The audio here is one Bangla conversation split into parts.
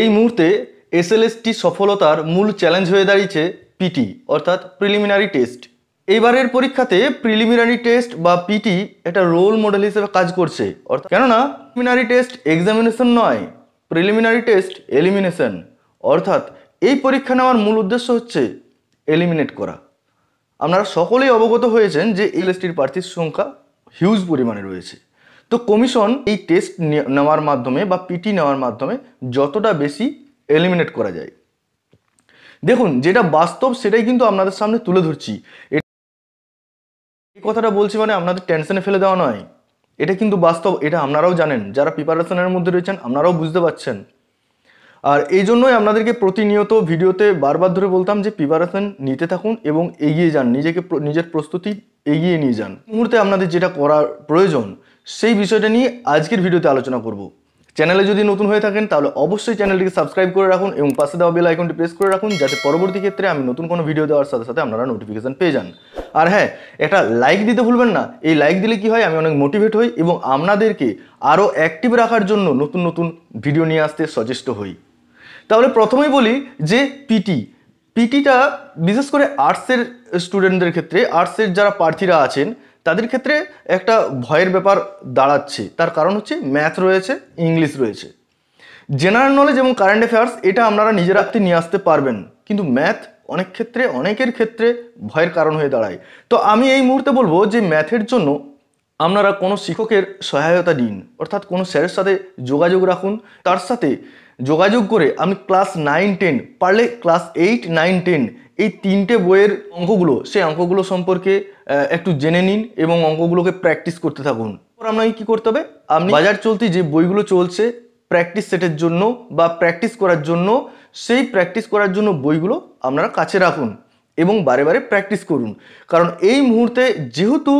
এই মুহূর্তে এসএলএসটি সফলতার মূল চ্যালেঞ্জ হয়ে দাঁড়িয়েছে পিটি অর্থাৎ প্রিলিমিনারি টেস্ট এইবারের পরীক্ষাতে প্রিলিমিনারি টেস্ট বা পিটি এটা রোল মডেল হিসেবে কাজ করছে অর্থাৎ কেননা প্রিলিমিনারি টেস্ট এক্সামিনেশন নয় প্রিলিমিনারি টেস্ট এলিমিনেশন অর্থাৎ এই পরীক্ষা নেওয়ার মূল উদ্দেশ্য হচ্ছে এলিমিনেট করা আপনারা সকলেই অবগত হয়েছেন যে এলএসটির প্রার্থীর সংখ্যা হিউজ পরিমাণে রয়েছে তো কমিশন এই টেস্ট নেওয়ার মাধ্যমে বা পিটি নেওয়ার মাধ্যমে যতটা বেশি এলিমিনেট করা যায় দেখুন যেটা বাস্তব সেটাই কিন্তু আপনাদের সামনে তুলে ধরছি এই কথাটা বলছি মানে আপনাদের টেনশনে ফেলে দেওয়া নয় এটা কিন্তু বাস্তব এটা আপনারাও জানেন যারা প্রিপারেশনের মধ্যে রয়েছেন আপনারাও বুঝতে পারছেন আর এই জন্যই আপনাদেরকে প্রতিনিয়ত ভিডিওতে বারবার ধরে বলতাম যে প্রিপারেশন নিতে থাকুন এবং এগিয়ে যান নিজেকে নিজের প্রস্তুতি এগিয়ে নিয়ে যান মুহূর্তে আপনাদের যেটা করার প্রয়োজন সেই বিষয়টা নিয়ে আজকের ভিডিওতে আলোচনা করব চ্যানেলে যদি নতুন হয়ে থাকেন তাহলে অবশ্যই চ্যানেলটিকে সাবস্ক্রাইব করে রাখুন এবং পাশে দেওয়া বেল আইকনটি প্রেস করে রাখুন যাতে পরবর্তী ক্ষেত্রে আমি নতুন কোনো ভিডিও দেওয়ার সাথে সাথে আপনারা নোটিফিকেশান পেয়ে যান আর হ্যাঁ এটা লাইক দিতে ভুলবেন না এই লাইক দিলে কি হয় আমি অনেক মোটিভেট হই এবং আপনাদেরকে আরও অ্যাক্টিভ রাখার জন্য নতুন নতুন ভিডিও নিয়ে আসতে সচেষ্ট হই তাহলে প্রথমেই বলি যে পিটি পিটিটা বিশেষ করে আর্টসের স্টুডেন্টদের ক্ষেত্রে আর্টসের যারা প্রার্থীরা আছেন তাদের ক্ষেত্রে একটা ভয়ের ব্যাপার দাঁড়াচ্ছে তার কারণ হচ্ছে ম্যাথ রয়েছে ইংলিশ রয়েছে জেনারেল নলেজ এবং কারেন্ট অ্যাফেয়ার্স এটা আপনারা নিজের হাতে নিয়ে আসতে পারবেন কিন্তু ম্যাথ অনেক ক্ষেত্রে অনেকের ক্ষেত্রে ভয়ের কারণ হয়ে দাঁড়ায় তো আমি এই মুহূর্তে বলবো যে ম্যাথের জন্য আপনারা কোনো শিক্ষকের সহায়তা নিন অর্থাৎ কোনো স্যারের সাথে যোগাযোগ রাখুন তার সাথে যোগাযোগ করে আমি ক্লাস নাইন টেন পারলে ক্লাস এইট নাইন টেন এই তিনটে বইয়ের অঙ্কগুলো সেই অঙ্কগুলো সম্পর্কে একটু জেনে নিন এবং অঙ্কগুলোকে প্র্যাকটিস করতে থাকুন আপনাকে কী করতে হবে আপনি বাজার চলতি যে বইগুলো চলছে প্র্যাকটিস সেটের জন্য বা প্র্যাকটিস করার জন্য সেই প্র্যাকটিস করার জন্য বইগুলো আপনারা কাছে রাখুন এবং বারে বারে প্র্যাকটিস করুন কারণ এই মুহূর্তে যেহেতু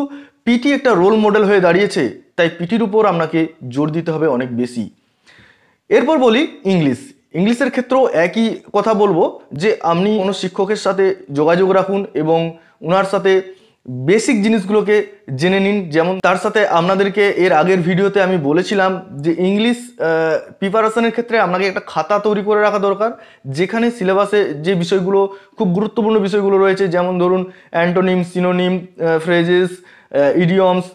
পিটি একটা রোল মডেল হয়ে দাঁড়িয়েছে তাই পিটির উপর আপনাকে জোর দিতে হবে অনেক বেশি এরপর বলি ইংলিশ ইংলিশের ক্ষেত্রেও একই কথা বলবো যে আপনি কোনো শিক্ষকের সাথে যোগাযোগ রাখুন এবং ওনার সাথে বেসিক জিনিসগুলোকে জেনে নিন যেমন তার সাথে আপনাদেরকে এর আগের ভিডিওতে আমি বলেছিলাম যে ইংলিশ প্রিপারেশনের ক্ষেত্রে আপনাকে একটা খাতা তৈরি করে রাখা দরকার যেখানে সিলেবাসে যে বিষয়গুলো খুব গুরুত্বপূর্ণ বিষয়গুলো রয়েছে যেমন ধরুন অ্যান্টোনিম সিনোনিম ফ্রেজেস ইডিয়মস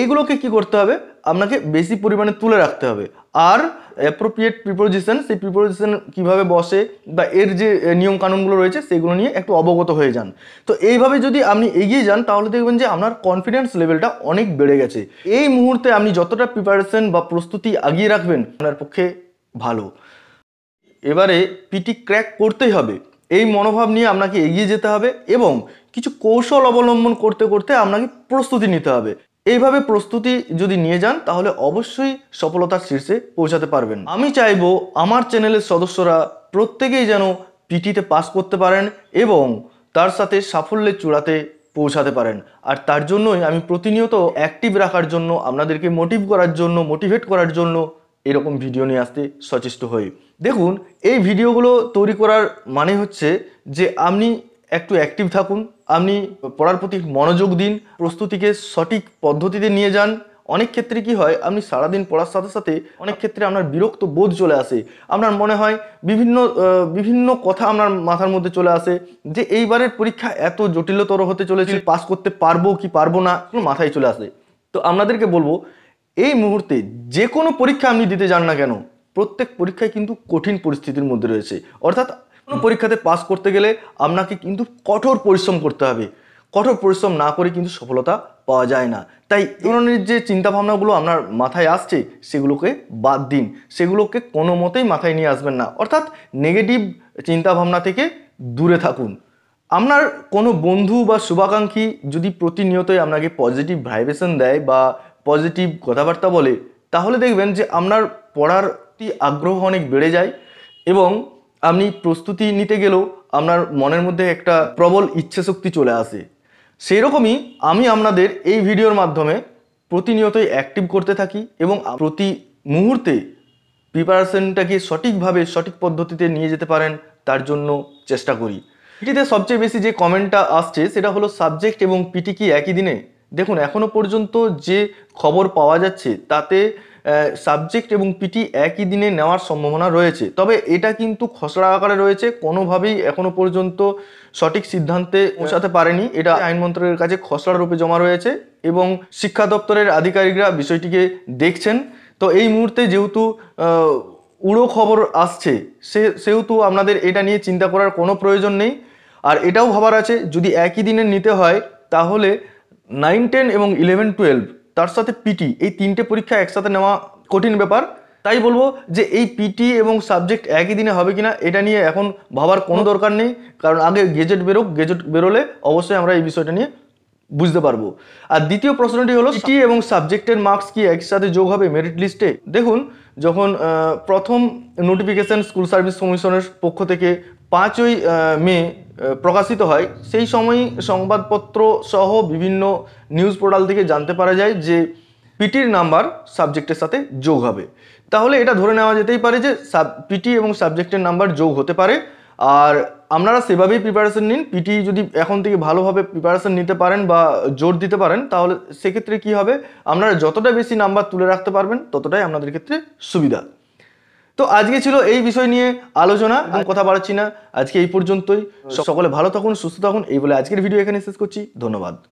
এইগুলোকে কি করতে হবে আপনাকে বেশি পরিমাণে তুলে রাখতে হবে আর অ্যাপ্রোপ্রিয়েট প্রিপোজিশন সেই প্রিপোজিশন কীভাবে বসে বা এর যে নিয়মকানুনগুলো রয়েছে সেগুলো নিয়ে একটু অবগত হয়ে যান তো এইভাবে যদি আপনি এগিয়ে যান তাহলে দেখবেন যে আপনার কনফিডেন্স লেভেলটা অনেক বেড়ে গেছে এই মুহূর্তে আপনি যতটা প্রিপারেশন বা প্রস্তুতি আগিয়ে রাখবেন আপনার পক্ষে ভালো এবারে পিটি ক্র্যাক করতেই হবে এই মনোভাব নিয়ে আপনাকে এগিয়ে যেতে হবে এবং কিছু কৌশল অবলম্বন করতে করতে আপনাকে প্রস্তুতি নিতে হবে এইভাবে প্রস্তুতি যদি নিয়ে যান তাহলে অবশ্যই সফলতার শীর্ষে পৌঁছাতে পারবেন আমি চাইব আমার চ্যানেলের সদস্যরা প্রত্যেকেই যেন পিটিতে পাস করতে পারেন এবং তার সাথে সাফল্যের চূড়াতে পৌঁছাতে পারেন আর তার জন্যই আমি প্রতিনিয়ত অ্যাক্টিভ রাখার জন্য আপনাদেরকে মোটিভ করার জন্য মোটিভেট করার জন্য এরকম ভিডিও নিয়ে আসতে সচেষ্ট হই দেখুন এই ভিডিওগুলো তৈরি করার মানে হচ্ছে যে আপনি একটু অ্যাক্টিভ থাকুন আপনি পড়ার প্রতি মনোযোগ দিন প্রস্তুতিকে সঠিক পদ্ধতিতে নিয়ে যান অনেক ক্ষেত্রে কি হয় আপনি সারাদিন পড়ার সাথে সাথে অনেক ক্ষেত্রে আপনার বিরক্ত বোধ চলে আসে আপনার মনে হয় বিভিন্ন বিভিন্ন কথা আপনার মাথার মধ্যে চলে আসে যে এইবারের পরীক্ষা এত জটিলতর হতে চলেছে পাস করতে পারবো কি পারবো না মাথায় চলে আসে তো আপনাদেরকে বলবো এই মুহূর্তে যে কোনো পরীক্ষা আপনি দিতে যান না কেন প্রত্যেক পরীক্ষায় কিন্তু কঠিন পরিস্থিতির মধ্যে রয়েছে অর্থাৎ কোনো পরীক্ষাতে পাস করতে গেলে আপনাকে কিন্তু কঠোর পরিশ্রম করতে হবে কঠোর পরিশ্রম না করে কিন্তু সফলতা পাওয়া যায় না তাই ধরনের যে চিন্তাভাবনাগুলো আপনার মাথায় আসছে সেগুলোকে বাদ দিন সেগুলোকে কোনো মতেই মাথায় নিয়ে আসবেন না অর্থাৎ নেগেটিভ চিন্তাভাবনা থেকে দূরে থাকুন আপনার কোনো বন্ধু বা শুভাকাঙ্ক্ষী যদি প্রতিনিয়তই আপনাকে পজিটিভ ভাইব্রেশন দেয় বা পজিটিভ কথাবার্তা বলে তাহলে দেখবেন যে আপনার পড়ার আগ্রহ অনেক বেড়ে যায় এবং আপনি প্রস্তুতি নিতে গেলেও আপনার মনের মধ্যে একটা প্রবল ইচ্ছে শক্তি চলে আসে সেই রকমই আমি আপনাদের এই ভিডিওর মাধ্যমে প্রতিনিয়তই অ্যাক্টিভ করতে থাকি এবং প্রতি মুহূর্তে প্রিপারেশনটাকে সঠিকভাবে সঠিক পদ্ধতিতে নিয়ে যেতে পারেন তার জন্য চেষ্টা করি পিটিতে সবচেয়ে বেশি যে কমেন্টটা আসছে সেটা হলো সাবজেক্ট এবং পিটি কি একই দিনে দেখুন এখনও পর্যন্ত যে খবর পাওয়া যাচ্ছে তাতে সাবজেক্ট এবং পিটি একই দিনে নেওয়ার সম্ভাবনা রয়েছে তবে এটা কিন্তু খসড়া আকারে রয়েছে কোনোভাবেই এখনো পর্যন্ত সঠিক সিদ্ধান্তে পৌঁছাতে হ্যাঁ। পারেনি এটা হ্যাঁ। আইন মন্ত্রকের কাছে খসড়া রূপে জমা রয়েছে এবং শিক্ষা দপ্তরের আধিকারিকরা বিষয়টিকে দেখছেন তো এই মুহূর্তে যেহেতু উড়ো খবর আসছে সে সেহেতু আপনাদের এটা নিয়ে চিন্তা করার কোনো প্রয়োজন নেই আর এটাও ভাবার আছে যদি একই দিনে নিতে হয় তাহলে নাইন টেন এবং ইলেভেন টুয়েলভ তার সাথে পিটি এই তিনটে পরীক্ষা একসাথে নেওয়া কঠিন ব্যাপার তাই বলবো যে এই পিটি এবং সাবজেক্ট একই দিনে হবে কিনা এটা নিয়ে এখন ভাবার কোনো দরকার নেই কারণ আগে গেজেট বেরোক গেজেট বেরোলে অবশ্যই আমরা এই বিষয়টা নিয়ে বুঝতে পারবো আর দ্বিতীয় প্রশ্নটি হলো সিটি এবং সাবজেক্টের মার্কস কি একসাথে যোগ হবে মেরিট লিস্টে দেখুন যখন প্রথম নোটিফিকেশান স্কুল সার্ভিস কমিশনের পক্ষ থেকে পাঁচই মে প্রকাশিত হয় সেই সময় সংবাদপত্র সহ বিভিন্ন নিউজ পোর্টাল থেকে জানতে পারা যায় যে পিটির নাম্বার সাবজেক্টের সাথে যোগ হবে তাহলে এটা ধরে নেওয়া যেতেই পারে যে সাব পিটি এবং সাবজেক্টের নাম্বার যোগ হতে পারে আর আপনারা সেভাবেই প্রিপারেশন নিন পিটি যদি এখন থেকে ভালোভাবে প্রিপারেশন নিতে পারেন বা জোর দিতে পারেন তাহলে সেক্ষেত্রে কি হবে আপনারা যতটা বেশি নাম্বার তুলে রাখতে পারবেন ততটাই আপনাদের ক্ষেত্রে সুবিধা তো আজকে ছিল এই বিষয় নিয়ে আলোচনা আমি কথা বাড়াচ্ছি না আজকে এই পর্যন্তই আচ্ছা। সকলে ভালো থাকুন সুস্থ থাকুন এই বলে আজকের ভিডিও এখানে শেষ করছি ধন্যবাদ